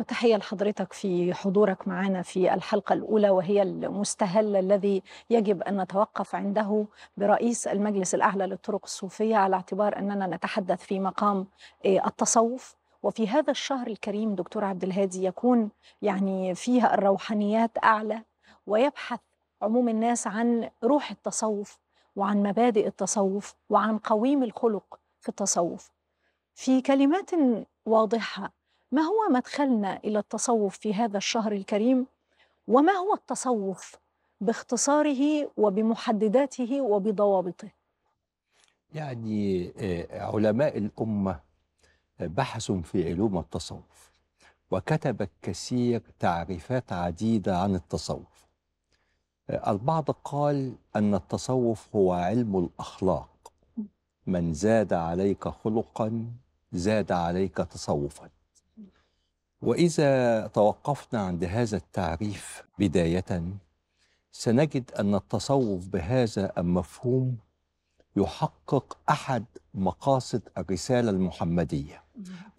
وتحية لحضرتك في حضورك معنا في الحلقة الأولى وهي المستهل الذي يجب أن نتوقف عنده برئيس المجلس الأعلى للطرق الصوفية على اعتبار أننا نتحدث في مقام آه، التصوف وفي هذا الشهر الكريم دكتور عبد الهادي يكون يعني فيها الروحانيات أعلى ويبحث عموم الناس عن روح التصوف وعن مبادئ التصوف وعن قويم الخلق في التصوف في كلمات واضحة ما هو مدخلنا الى التصوف في هذا الشهر الكريم وما هو التصوف باختصاره وبمحدداته وبضوابطه يعني آه، علماء الامه آه، بحثوا في علوم التصوف وكتب كثير تعريفات عديده عن التصوف آه، البعض قال ان التصوف هو علم الاخلاق من زاد عليك خلقا زاد عليك تصوفا واذا توقفنا عند هذا التعريف بدايه سنجد ان التصوف بهذا المفهوم يحقق احد مقاصد الرساله المحمديه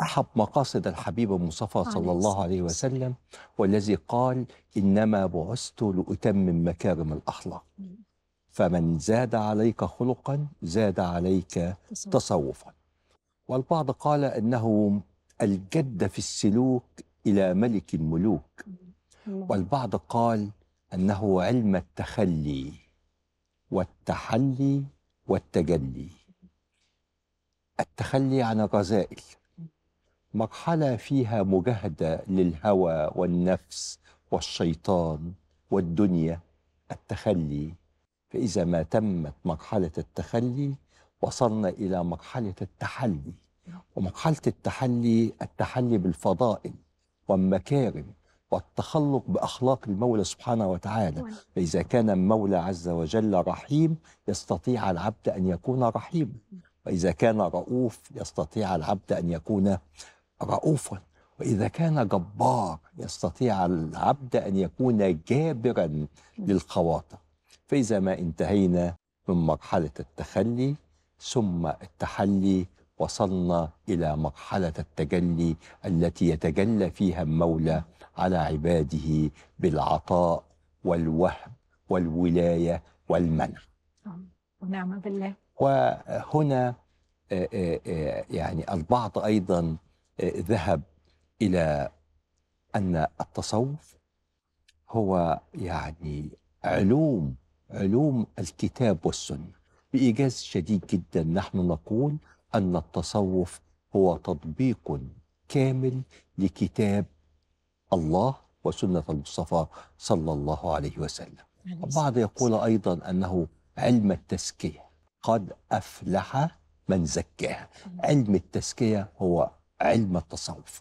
احد مقاصد الحبيب المصطفى صلى الله عليه وسلم والذي قال انما بعثت لاتمم مكارم الاخلاق فمن زاد عليك خلقا زاد عليك تصوفا والبعض قال انه الجد في السلوك إلى ملك الملوك والبعض قال أنه علم التخلي والتحلي والتجلي التخلي عن الرذائل مرحلة فيها مجاهدة للهوى والنفس والشيطان والدنيا التخلي فإذا ما تمت مرحلة التخلي وصلنا إلى مرحلة التحلي ومرحلة التحلي التحلي بالفضائل والمكارم والتخلق بأخلاق المولى سبحانه وتعالى نعم. فإذا كان المولى عز وجل رحيم يستطيع العبد أن يكون رحيما وإذا كان رؤوف يستطيع العبد أن يكون رؤوفا وإذا كان جبار يستطيع العبد أن يكون جابرا نعم. للخواطر فإذا ما انتهينا من مرحلة التخلي ثم التحلي وصلنا إلى مرحلة التجلي التي يتجلى فيها المولى على عباده بالعطاء والوهب والولاية والمنع ونعم بالله وهنا آه، آه، آه، يعني البعض أيضا ذهب إلى أن التصوف هو يعني علوم علوم الكتاب والسنة بإيجاز شديد جدا نحن نقول ان التصوف هو تطبيق كامل لكتاب الله وسنه المصطفى صلى الله عليه وسلم البعض يقول ايضا انه علم التزكيه قد افلح من زكاها علم التزكيه هو علم التصوف